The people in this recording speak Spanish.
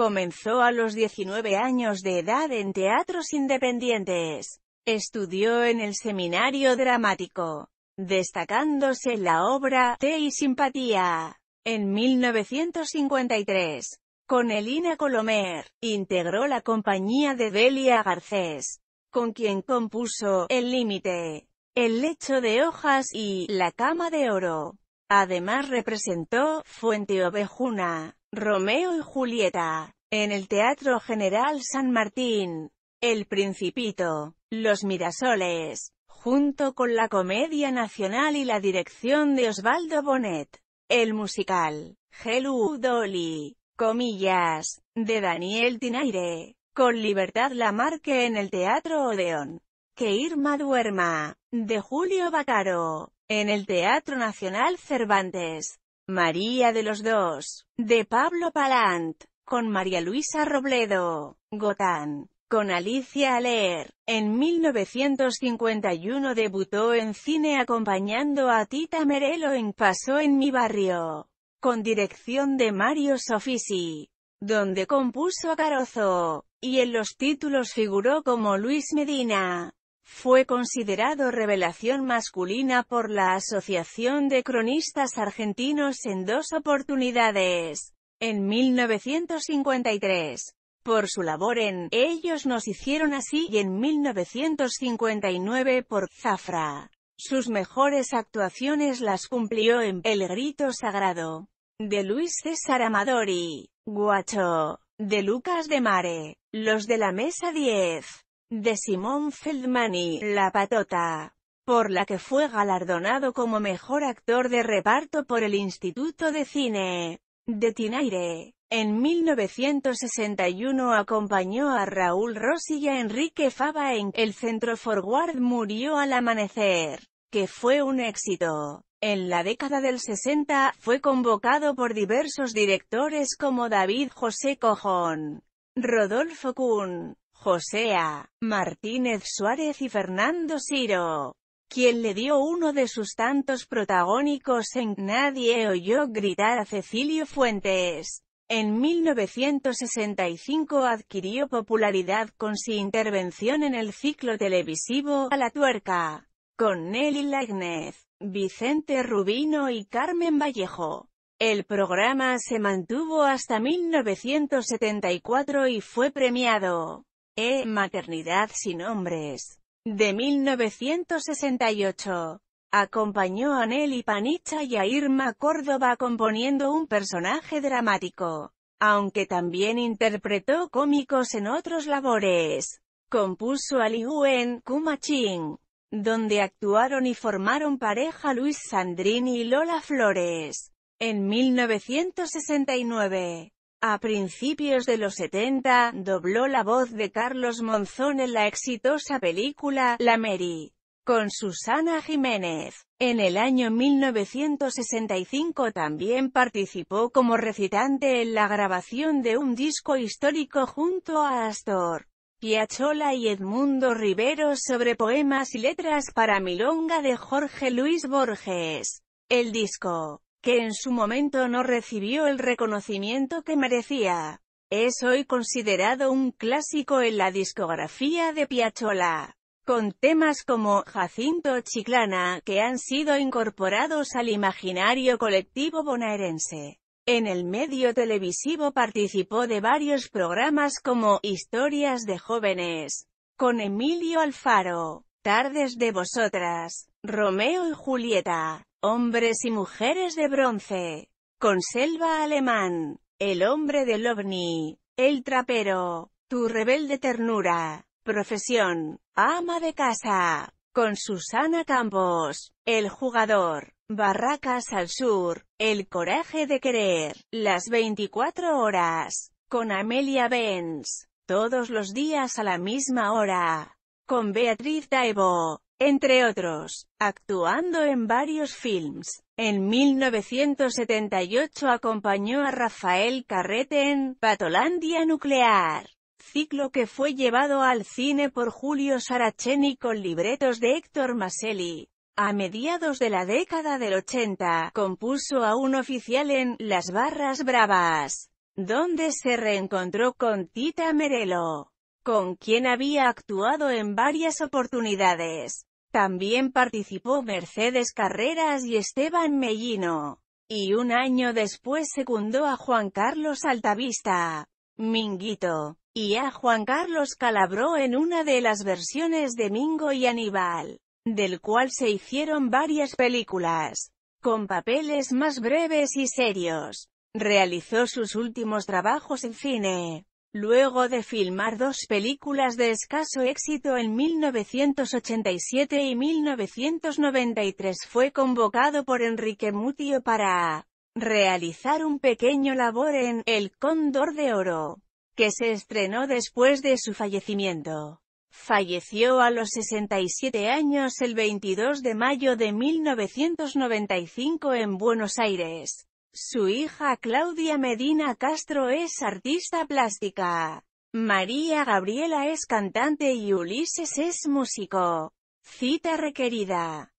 Comenzó a los 19 años de edad en teatros independientes. Estudió en el Seminario Dramático, destacándose la obra Te y Simpatía. En 1953, con Elina Colomer, integró la compañía de Delia Garcés, con quien compuso El Límite, El Lecho de Hojas y La Cama de Oro. Además representó Fuente Ovejuna Romeo y Julieta, en el Teatro General San Martín, El Principito, Los Mirasoles, junto con la Comedia Nacional y la dirección de Osvaldo Bonet, el musical, Hello Dolly, comillas, de Daniel Tinaire, con Libertad Lamarque en el Teatro Odeón, que Irma duerma, de Julio Bacaro, en el Teatro Nacional Cervantes, María de los Dos, de Pablo Palant, con María Luisa Robledo, Gotán, con Alicia Aler. En 1951 debutó en cine acompañando a Tita Merelo en Pasó en mi barrio, con dirección de Mario Sofisi, donde compuso a Carozo, y en los títulos figuró como Luis Medina. Fue considerado revelación masculina por la Asociación de Cronistas Argentinos en dos oportunidades. En 1953, por su labor en Ellos nos hicieron así y en 1959 por Zafra. Sus mejores actuaciones las cumplió en El Grito Sagrado, de Luis César Amadori, Guacho, de Lucas de Mare, Los de la Mesa 10, de Simón Feldman y La Patota, por la que fue galardonado como mejor actor de reparto por el Instituto de Cine de Tinaire. En 1961 acompañó a Raúl Rossi y a Enrique Fava en El Centro Forward murió al amanecer, que fue un éxito. En la década del 60, fue convocado por diversos directores como David José Cojón, Rodolfo Kuhn, Josea, Martínez Suárez y Fernando Siro, quien le dio uno de sus tantos protagónicos en Nadie oyó gritar a Cecilio Fuentes. En 1965 adquirió popularidad con su intervención en el ciclo televisivo A la tuerca, con Nelly Lagnez, Vicente Rubino y Carmen Vallejo. El programa se mantuvo hasta 1974 y fue premiado. E, maternidad sin hombres. De 1968. Acompañó a Nelly Panicha y a Irma Córdoba componiendo un personaje dramático, aunque también interpretó cómicos en otros labores. Compuso a en Kumaching, donde actuaron y formaron pareja Luis Sandrini y Lola Flores. En 1969, a principios de los 70, dobló la voz de Carlos Monzón en la exitosa película La Mary, con Susana Jiménez. En el año 1965 también participó como recitante en la grabación de un disco histórico junto a Astor. Piazzolla y Edmundo Rivero sobre poemas y letras para Milonga de Jorge Luis Borges. El disco que en su momento no recibió el reconocimiento que merecía. Es hoy considerado un clásico en la discografía de Piachola, con temas como Jacinto Chiclana, que han sido incorporados al imaginario colectivo bonaerense. En el medio televisivo participó de varios programas como Historias de jóvenes, con Emilio Alfaro, Tardes de vosotras, Romeo y Julieta, hombres y mujeres de bronce, con selva alemán, el hombre del ovni, el trapero, tu rebelde ternura, profesión, ama de casa, con Susana Campos, el jugador, barracas al sur, el coraje de querer, las 24 horas, con Amelia Benz, todos los días a la misma hora, con Beatriz Daibo entre otros, actuando en varios films. En 1978 acompañó a Rafael Carrete en Patolandia Nuclear, ciclo que fue llevado al cine por Julio Saraceni con libretos de Héctor Maselli. A mediados de la década del 80, compuso a un oficial en Las Barras Bravas, donde se reencontró con Tita Merelo con quien había actuado en varias oportunidades. También participó Mercedes Carreras y Esteban Mellino. Y un año después secundó a Juan Carlos Altavista, Minguito, y a Juan Carlos Calabró en una de las versiones de Mingo y Aníbal, del cual se hicieron varias películas, con papeles más breves y serios. Realizó sus últimos trabajos en cine. Luego de filmar dos películas de escaso éxito en 1987 y 1993 fue convocado por Enrique Mutio para realizar un pequeño labor en El Cóndor de Oro, que se estrenó después de su fallecimiento. Falleció a los 67 años el 22 de mayo de 1995 en Buenos Aires. Su hija Claudia Medina Castro es artista plástica. María Gabriela es cantante y Ulises es músico. Cita requerida.